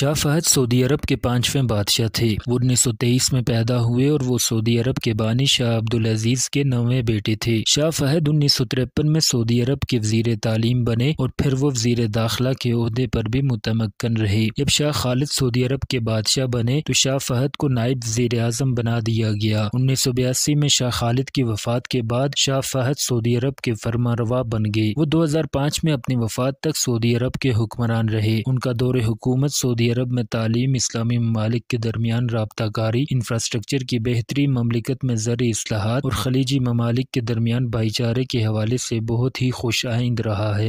Shah Fahad Saudi अरब के पांचवें बादशाह थे वो उन्नीस सौ तेईस में पैदा हुए और वो सऊदी अरब के बानी शाह अब्दुल अजीज के नौवे बेटे थे शाह फहद उन्नीस सौ तिरपन में सऊदी अरब के वजीर तालीम बने और फिर वो वजीर दाखिला के अहदे पर भी मुतमक्न रहे जब शाह खालिद सऊदी अरब के बादशाह बने तो शाह फहद को नायब वजीर अजम बना दिया गया उन्नीस सौ बयासी में शाह खालिद की वफात के बाद शाह फहद सऊदी अरब के फरमा रवा बन गए वो दो हजार पाँच में अपनी वफात तक सऊदी अरब के हुक्मरान रहे उनका दौरे हुकूमत सऊदी अरब में तालीम इस्लामी ममालिक के दरमियान रबताकारी इंफ्रास्ट्रक्चर की बेहतरी ममलिकत में ज़र असलाहत और खलीजी ममालिक के दरमियान भाईचारे के हवाले से बहुत ही खुश आइंद रहा है